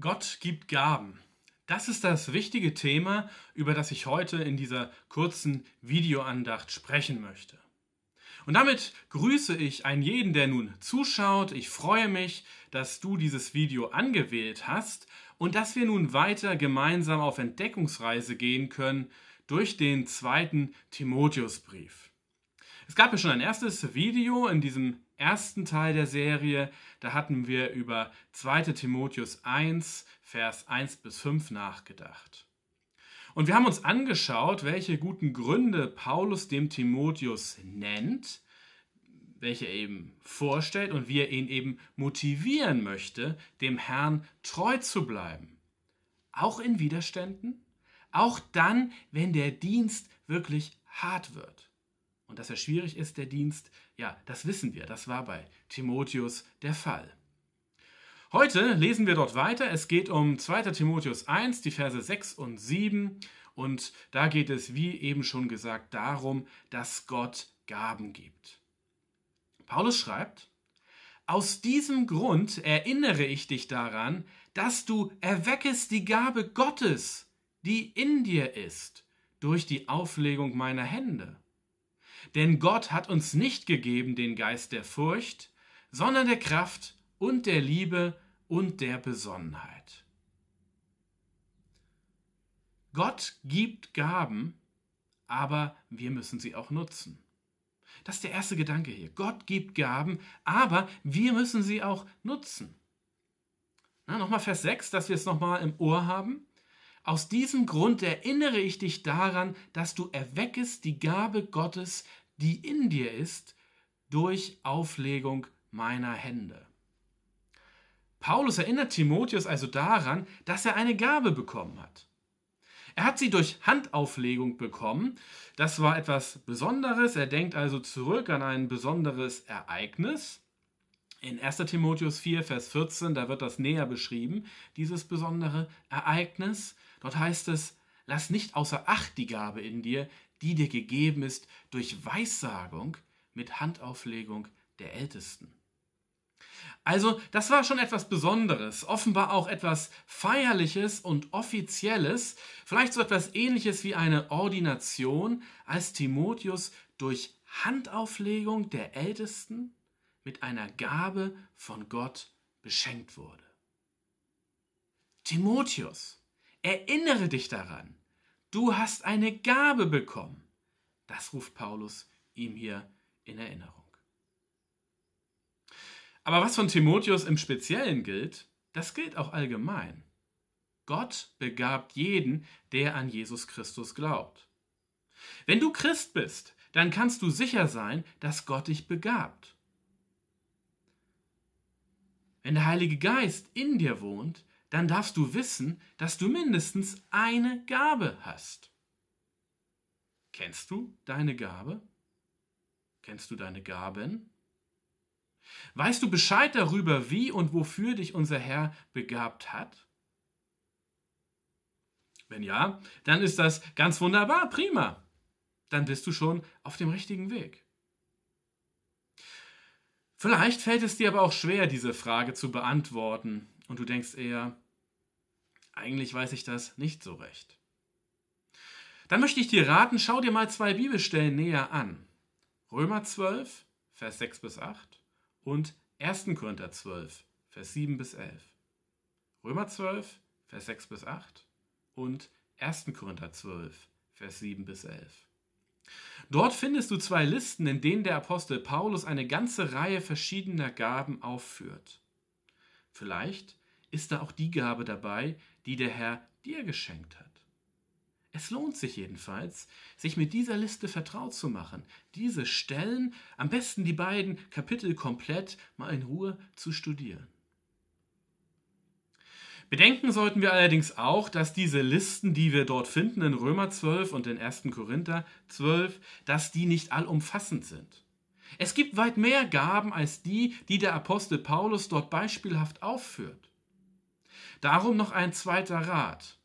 Gott gibt Gaben. Das ist das wichtige Thema, über das ich heute in dieser kurzen Videoandacht sprechen möchte. Und damit grüße ich einen jeden, der nun zuschaut. Ich freue mich, dass du dieses Video angewählt hast und dass wir nun weiter gemeinsam auf Entdeckungsreise gehen können durch den zweiten Timotheusbrief. Es gab ja schon ein erstes Video in diesem ersten Teil der Serie. Da hatten wir über 2 Timotheus 1, Vers 1 bis 5 nachgedacht. Und wir haben uns angeschaut, welche guten Gründe Paulus dem Timotheus nennt, welche er eben vorstellt und wie er ihn eben motivieren möchte, dem Herrn treu zu bleiben. Auch in Widerständen, auch dann, wenn der Dienst wirklich hart wird und dass er schwierig ist, der Dienst, ja, das wissen wir, das war bei Timotheus der Fall. Heute lesen wir dort weiter, es geht um 2 Timotheus 1, die Verse 6 und 7 und da geht es, wie eben schon gesagt, darum, dass Gott Gaben gibt. Paulus schreibt, aus diesem Grund erinnere ich dich daran, dass du erweckest die Gabe Gottes, die in dir ist, durch die Auflegung meiner Hände. Denn Gott hat uns nicht gegeben den Geist der Furcht, sondern der Kraft und der Liebe und der Besonnenheit. Gott gibt Gaben, aber wir müssen sie auch nutzen. Das ist der erste Gedanke hier. Gott gibt Gaben, aber wir müssen sie auch nutzen. nochmal Vers 6, dass wir es nochmal im Ohr haben. Aus diesem Grund erinnere ich dich daran, dass du erweckest die Gabe Gottes, die in dir ist, durch Auflegung meiner Hände. Paulus erinnert Timotheus also daran, dass er eine Gabe bekommen hat. Er hat sie durch Handauflegung bekommen. Das war etwas Besonderes. Er denkt also zurück an ein besonderes Ereignis. In 1. Timotheus 4, Vers 14, da wird das näher beschrieben, dieses besondere Ereignis. Dort heißt es, lass nicht außer Acht die Gabe in dir, die dir gegeben ist durch Weissagung mit Handauflegung der Ältesten. Also, das war schon etwas Besonderes, offenbar auch etwas Feierliches und Offizielles, vielleicht so etwas Ähnliches wie eine Ordination, als Timotheus durch Handauflegung der Ältesten mit einer Gabe von Gott beschenkt wurde. Timotheus, erinnere dich daran, du hast eine Gabe bekommen. Das ruft Paulus ihm hier in Erinnerung. Aber was von Timotheus im Speziellen gilt, das gilt auch allgemein. Gott begabt jeden, der an Jesus Christus glaubt. Wenn du Christ bist, dann kannst du sicher sein, dass Gott dich begabt. Wenn der Heilige Geist in dir wohnt, dann darfst du wissen, dass du mindestens eine Gabe hast. Kennst du deine Gabe? Kennst du deine Gaben? Weißt du Bescheid darüber, wie und wofür dich unser Herr begabt hat? Wenn ja, dann ist das ganz wunderbar, prima. Dann bist du schon auf dem richtigen Weg. Vielleicht fällt es dir aber auch schwer, diese Frage zu beantworten und du denkst eher, eigentlich weiß ich das nicht so recht. Dann möchte ich dir raten, schau dir mal zwei Bibelstellen näher an. Römer 12, Vers 6 bis 8 und 1. Korinther 12, Vers 7 bis 11. Römer 12, Vers 6 bis 8 und 1. Korinther 12, Vers 7 bis 11. Dort findest du zwei Listen, in denen der Apostel Paulus eine ganze Reihe verschiedener Gaben aufführt. Vielleicht ist da auch die Gabe dabei, die der Herr dir geschenkt hat. Es lohnt sich jedenfalls, sich mit dieser Liste vertraut zu machen, diese Stellen, am besten die beiden Kapitel komplett, mal in Ruhe zu studieren. Bedenken sollten wir allerdings auch, dass diese Listen, die wir dort finden in Römer 12 und in 1. Korinther 12, dass die nicht allumfassend sind. Es gibt weit mehr Gaben als die, die der Apostel Paulus dort beispielhaft aufführt. Darum noch ein zweiter Rat.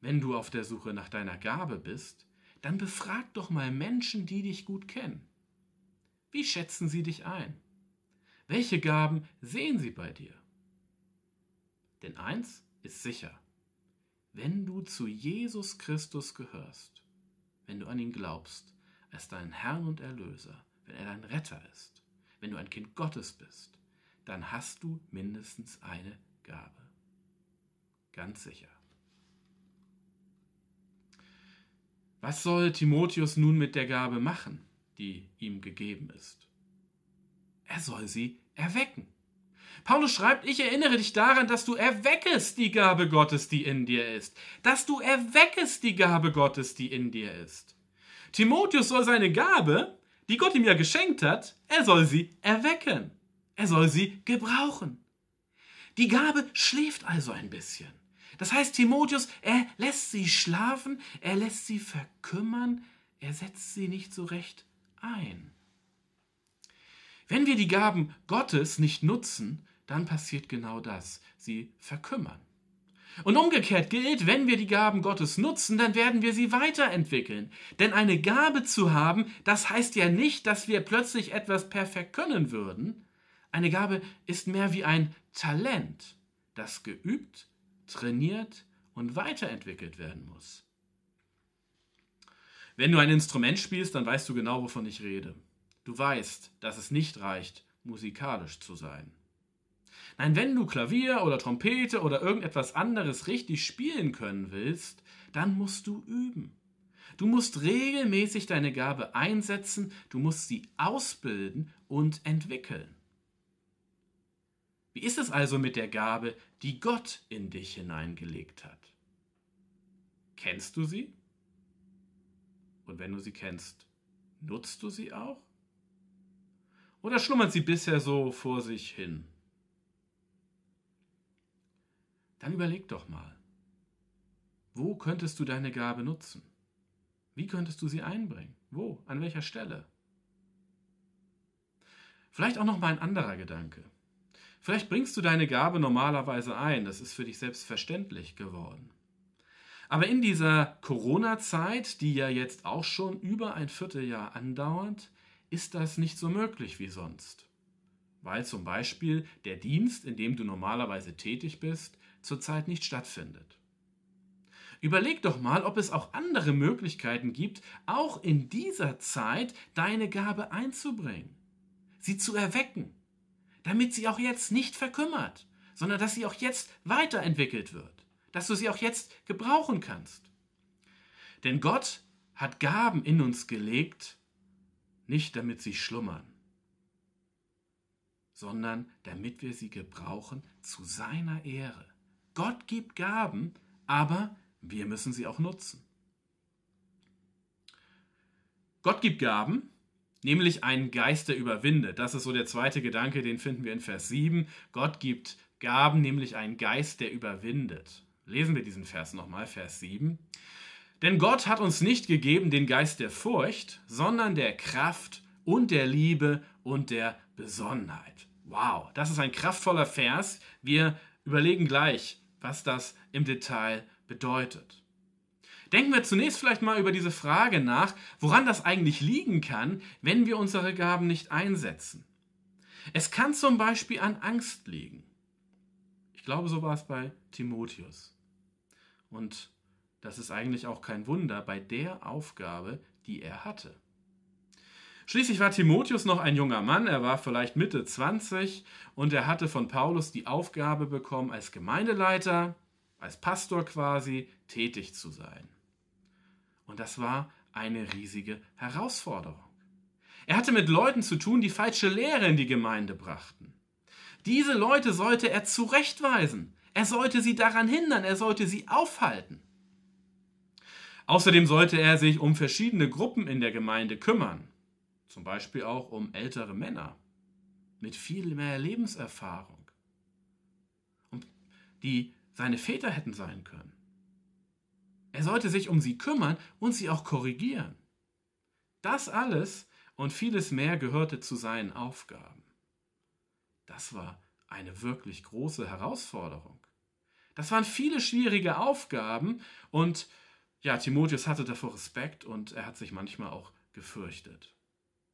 Wenn du auf der Suche nach deiner Gabe bist, dann befrag doch mal Menschen, die dich gut kennen. Wie schätzen sie dich ein? Welche Gaben sehen sie bei dir? Denn eins ist sicher, wenn du zu Jesus Christus gehörst, wenn du an ihn glaubst, als deinen Herrn und Erlöser, wenn er dein Retter ist, wenn du ein Kind Gottes bist, dann hast du mindestens eine Gabe. Ganz sicher. Was soll Timotheus nun mit der Gabe machen, die ihm gegeben ist? Er soll sie erwecken. Paulus schreibt, ich erinnere dich daran, dass du erweckest die Gabe Gottes, die in dir ist. Dass du erweckest die Gabe Gottes, die in dir ist. Timotheus soll seine Gabe, die Gott ihm ja geschenkt hat, er soll sie erwecken. Er soll sie gebrauchen. Die Gabe schläft also ein bisschen. Das heißt, Timotheus, er lässt sie schlafen, er lässt sie verkümmern, er setzt sie nicht so recht ein. Wenn wir die Gaben Gottes nicht nutzen, dann passiert genau das. Sie verkümmern. Und umgekehrt gilt, wenn wir die Gaben Gottes nutzen, dann werden wir sie weiterentwickeln. Denn eine Gabe zu haben, das heißt ja nicht, dass wir plötzlich etwas perfekt können würden. Eine Gabe ist mehr wie ein Talent, das geübt, trainiert und weiterentwickelt werden muss. Wenn du ein Instrument spielst, dann weißt du genau, wovon ich rede. Du weißt, dass es nicht reicht, musikalisch zu sein. Nein, wenn du Klavier oder Trompete oder irgendetwas anderes richtig spielen können willst, dann musst du üben. Du musst regelmäßig deine Gabe einsetzen, du musst sie ausbilden und entwickeln. Wie ist es also mit der Gabe, die Gott in dich hineingelegt hat? Kennst du sie? Und wenn du sie kennst, nutzt du sie auch? Oder schlummert sie bisher so vor sich hin? Dann überleg doch mal, wo könntest du deine Gabe nutzen? Wie könntest du sie einbringen? Wo? An welcher Stelle? Vielleicht auch noch mal ein anderer Gedanke. Vielleicht bringst du deine Gabe normalerweise ein, das ist für dich selbstverständlich geworden. Aber in dieser Corona-Zeit, die ja jetzt auch schon über ein Vierteljahr andauert, ist das nicht so möglich wie sonst. Weil zum Beispiel der Dienst, in dem du normalerweise tätig bist, zurzeit nicht stattfindet. Überleg doch mal, ob es auch andere Möglichkeiten gibt, auch in dieser Zeit deine Gabe einzubringen, sie zu erwecken, damit sie auch jetzt nicht verkümmert, sondern dass sie auch jetzt weiterentwickelt wird, dass du sie auch jetzt gebrauchen kannst. Denn Gott hat Gaben in uns gelegt, nicht damit sie schlummern, sondern damit wir sie gebrauchen zu seiner Ehre. Gott gibt Gaben, aber wir müssen sie auch nutzen. Gott gibt Gaben, nämlich einen Geist, der überwindet. Das ist so der zweite Gedanke, den finden wir in Vers 7. Gott gibt Gaben, nämlich einen Geist, der überwindet. Lesen wir diesen Vers nochmal, Vers 7. Denn Gott hat uns nicht gegeben den Geist der Furcht, sondern der Kraft und der Liebe und der Besonnenheit. Wow, das ist ein kraftvoller Vers. Wir überlegen gleich, was das im Detail bedeutet. Denken wir zunächst vielleicht mal über diese Frage nach, woran das eigentlich liegen kann, wenn wir unsere Gaben nicht einsetzen. Es kann zum Beispiel an Angst liegen. Ich glaube, so war es bei Timotheus. Und das ist eigentlich auch kein Wunder bei der Aufgabe, die er hatte. Schließlich war Timotheus noch ein junger Mann, er war vielleicht Mitte 20 und er hatte von Paulus die Aufgabe bekommen, als Gemeindeleiter, als Pastor quasi, tätig zu sein. Und das war eine riesige Herausforderung. Er hatte mit Leuten zu tun, die falsche Lehre in die Gemeinde brachten. Diese Leute sollte er zurechtweisen. Er sollte sie daran hindern, er sollte sie aufhalten. Außerdem sollte er sich um verschiedene Gruppen in der Gemeinde kümmern. Zum Beispiel auch um ältere Männer mit viel mehr Lebenserfahrung, und die seine Väter hätten sein können. Er sollte sich um sie kümmern und sie auch korrigieren. Das alles und vieles mehr gehörte zu seinen Aufgaben. Das war eine wirklich große Herausforderung. Das waren viele schwierige Aufgaben und ja, Timotheus hatte davor Respekt und er hat sich manchmal auch gefürchtet.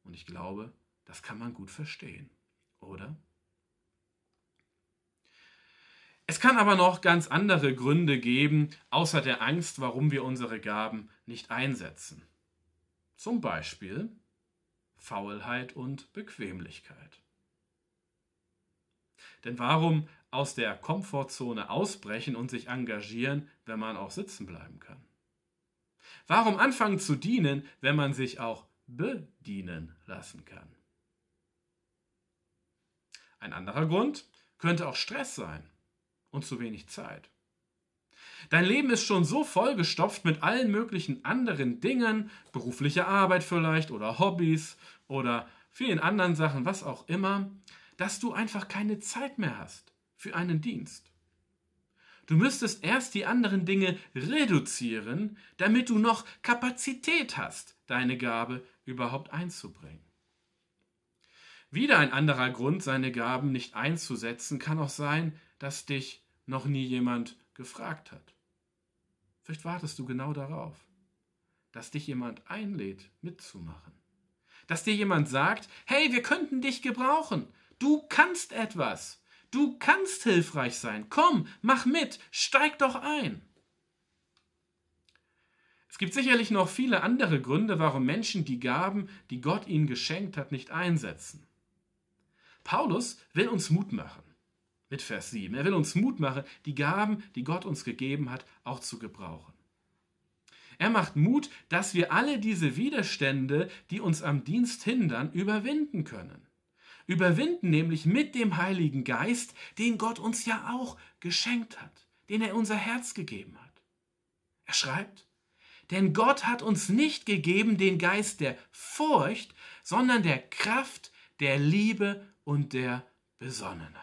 Und ich glaube, das kann man gut verstehen, oder? Es kann aber noch ganz andere Gründe geben, außer der Angst, warum wir unsere Gaben nicht einsetzen. Zum Beispiel Faulheit und Bequemlichkeit. Denn warum aus der Komfortzone ausbrechen und sich engagieren, wenn man auch sitzen bleiben kann? Warum anfangen zu dienen, wenn man sich auch bedienen lassen kann. Ein anderer Grund könnte auch Stress sein und zu wenig Zeit. Dein Leben ist schon so vollgestopft mit allen möglichen anderen Dingen, berufliche Arbeit vielleicht oder Hobbys oder vielen anderen Sachen, was auch immer, dass du einfach keine Zeit mehr hast für einen Dienst. Du müsstest erst die anderen Dinge reduzieren, damit du noch Kapazität hast deine Gabe überhaupt einzubringen. Wieder ein anderer Grund, seine Gaben nicht einzusetzen, kann auch sein, dass dich noch nie jemand gefragt hat. Vielleicht wartest du genau darauf, dass dich jemand einlädt, mitzumachen. Dass dir jemand sagt, hey, wir könnten dich gebrauchen. Du kannst etwas. Du kannst hilfreich sein. Komm, mach mit, steig doch ein. Es gibt sicherlich noch viele andere Gründe, warum Menschen die Gaben, die Gott ihnen geschenkt hat, nicht einsetzen. Paulus will uns Mut machen mit Vers 7. Er will uns Mut machen, die Gaben, die Gott uns gegeben hat, auch zu gebrauchen. Er macht Mut, dass wir alle diese Widerstände, die uns am Dienst hindern, überwinden können. Überwinden nämlich mit dem Heiligen Geist, den Gott uns ja auch geschenkt hat, den er unser Herz gegeben hat. Er schreibt, denn Gott hat uns nicht gegeben den Geist der Furcht, sondern der Kraft, der Liebe und der Besonnenheit.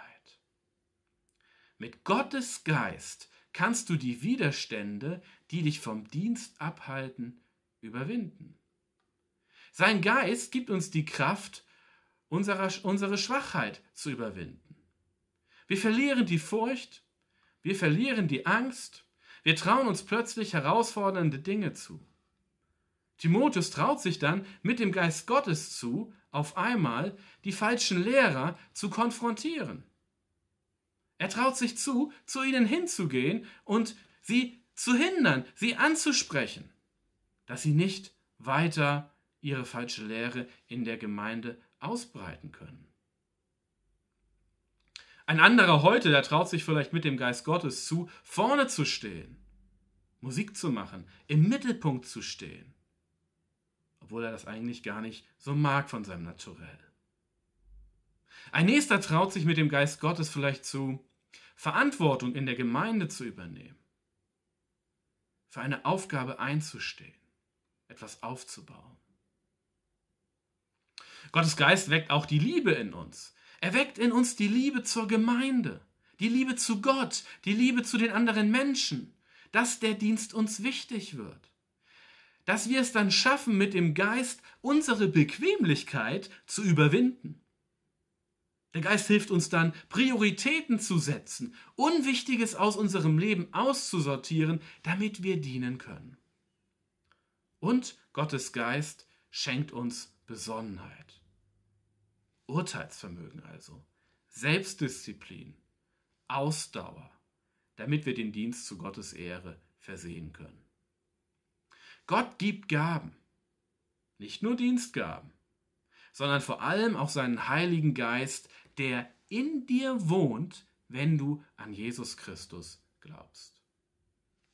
Mit Gottes Geist kannst du die Widerstände, die dich vom Dienst abhalten, überwinden. Sein Geist gibt uns die Kraft, unserer, unsere Schwachheit zu überwinden. Wir verlieren die Furcht, wir verlieren die Angst, wir trauen uns plötzlich herausfordernde Dinge zu. Timotheus traut sich dann mit dem Geist Gottes zu, auf einmal die falschen Lehrer zu konfrontieren. Er traut sich zu, zu ihnen hinzugehen und sie zu hindern, sie anzusprechen, dass sie nicht weiter ihre falsche Lehre in der Gemeinde ausbreiten können. Ein anderer heute, der traut sich vielleicht mit dem Geist Gottes zu, vorne zu stehen, Musik zu machen, im Mittelpunkt zu stehen, obwohl er das eigentlich gar nicht so mag von seinem Naturell. Ein nächster traut sich mit dem Geist Gottes vielleicht zu, Verantwortung in der Gemeinde zu übernehmen, für eine Aufgabe einzustehen, etwas aufzubauen. Gottes Geist weckt auch die Liebe in uns. Er weckt in uns die Liebe zur Gemeinde, die Liebe zu Gott, die Liebe zu den anderen Menschen, dass der Dienst uns wichtig wird. Dass wir es dann schaffen, mit dem Geist unsere Bequemlichkeit zu überwinden. Der Geist hilft uns dann, Prioritäten zu setzen, Unwichtiges aus unserem Leben auszusortieren, damit wir dienen können. Und Gottes Geist schenkt uns Besonnenheit. Urteilsvermögen also, Selbstdisziplin, Ausdauer, damit wir den Dienst zu Gottes Ehre versehen können. Gott gibt Gaben, nicht nur Dienstgaben, sondern vor allem auch seinen Heiligen Geist, der in dir wohnt, wenn du an Jesus Christus glaubst.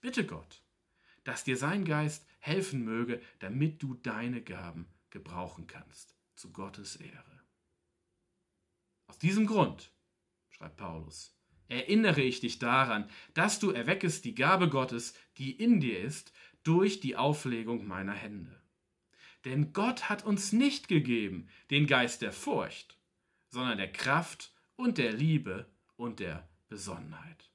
Bitte Gott, dass dir sein Geist helfen möge, damit du deine Gaben gebrauchen kannst, zu Gottes Ehre. Aus diesem Grund, schreibt Paulus, erinnere ich dich daran, dass du erweckest die Gabe Gottes, die in dir ist, durch die Auflegung meiner Hände. Denn Gott hat uns nicht gegeben den Geist der Furcht, sondern der Kraft und der Liebe und der Besonnenheit.